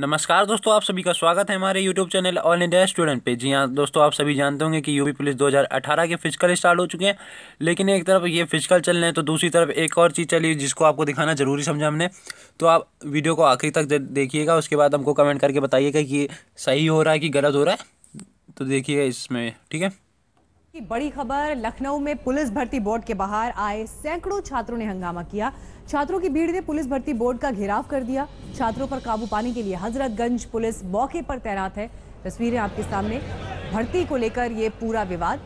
नमस्कार दोस्तों आप सभी का स्वागत है हमारे YouTube channel all India student पे जी हाँ दोस्तों आप सभी जानते होंगे कि यूपी पुलिस 2018 के फिजिकल स्टार्ट हो चुके हैं लेकिन एक तरफ ये फिजिकल चल रहे हैं तो दूसरी तरफ एक और चीज़ चली जिसको आपको दिखाना जरूरी समझा हमने तो आप वीडियो को आखिरी तक देखिएगा उसके बाद हमको कमेंट करके बताइएगा कि सही हो रहा है कि गलत हो रहा है तो देखिएगा इसमें ठीक है की बड़ी खबर लखनऊ में पुलिस भर्ती बोर्ड के बाहर आए सैकड़ों छात्रों ने हंगामा किया छात्रों की भीड़ ने पुलिस भर्ती बोर्ड का घेराव कर दिया छात्रों पर काबू पाने के लिए हजरतगंज पुलिस मौके पर तैनात है तस्वीरें आपके सामने भर्ती को लेकर ये पूरा विवाद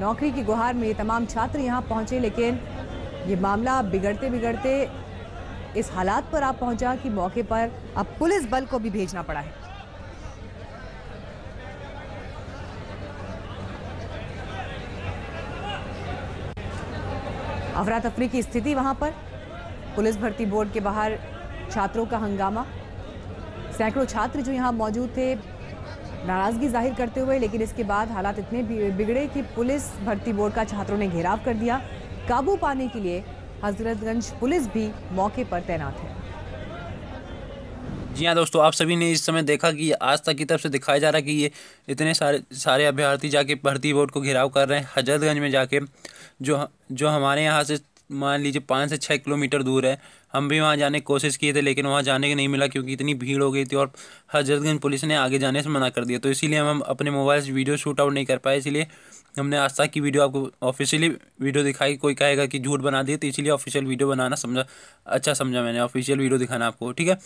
नौकरी की गुहार में तमाम छात्र यहाँ पहुंचे लेकिन ये मामला बिगड़ते बिगड़ते इस हालात पर आप पहुंचा कि मौके पर अब पुलिस बल को भी भेजना पड़ा है अफरा तफरी की स्थिति वहाँ पर पुलिस भर्ती बोर्ड के बाहर छात्रों का हंगामा सैकड़ों छात्र जो यहाँ मौजूद थे नाराज़गी जाहिर करते हुए लेकिन इसके बाद हालात इतने बिगड़े कि पुलिस भर्ती बोर्ड का छात्रों ने घेराव कर दिया काबू पाने के लिए हजरतगंज पुलिस भी मौके पर तैनात है जी हाँ दोस्तों आप सभी ने इस समय देखा कि आज तक की तरफ से दिखाया जा रहा है कि ये इतने सारे सारे अभ्यर्थी जाके भर्ती बोर्ड को घेराव कर रहे हैं हजरतगंज में जाके जो जो हमारे यहाँ से मान लीजिए पाँच से छः किलोमीटर दूर है हम भी वहाँ जाने की कोशिश किए थे लेकिन वहाँ जाने का नहीं मिला क्योंकि इतनी भीड़ हो गई थी और हजरतगंज पुलिस ने आगे जाने से मना कर दिया तो इसीलिए हम अपने मोबाइल से वीडियो शूट आउट नहीं कर पाए इसलिए हमने आज तक की वीडियो आपको ऑफिशियली वीडियो दिखाई कोई कहेगा कि झूठ बना दिए तो इसीलिए ऑफिशियल वीडियो बनाना समझा अच्छा समझा मैंने ऑफिशियल वीडियो दिखाना आपको ठीक है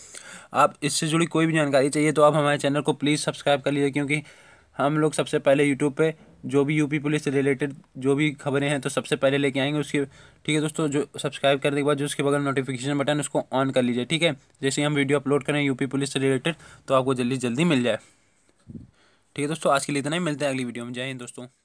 आप इससे जुड़ी कोई भी जानकारी चाहिए तो आप हमारे चैनल को प्लीज़ सब्सक्राइब कर लीजिए क्योंकि हम लोग सबसे पहले यूट्यूब पर जो भी यूपी पुलिस से रिलेटेड जो भी खबरें हैं तो सबसे पहले लेके आएंगे उसके ठीक है दोस्तों जो सब्सक्राइब करने के बाद जो उसके बगल नोटिफिकेशन बटन उसको ऑन कर लीजिए ठीक है जैसे हम वीडियो अपलोड करें यूपी पुलिस से रिलेटेड तो आपको जल्दी जल्दी मिल जाए ठीक है दोस्तों आज के लिए इतना ही मिलते हैं अगली वीडियो में जय हिंद दोस्तों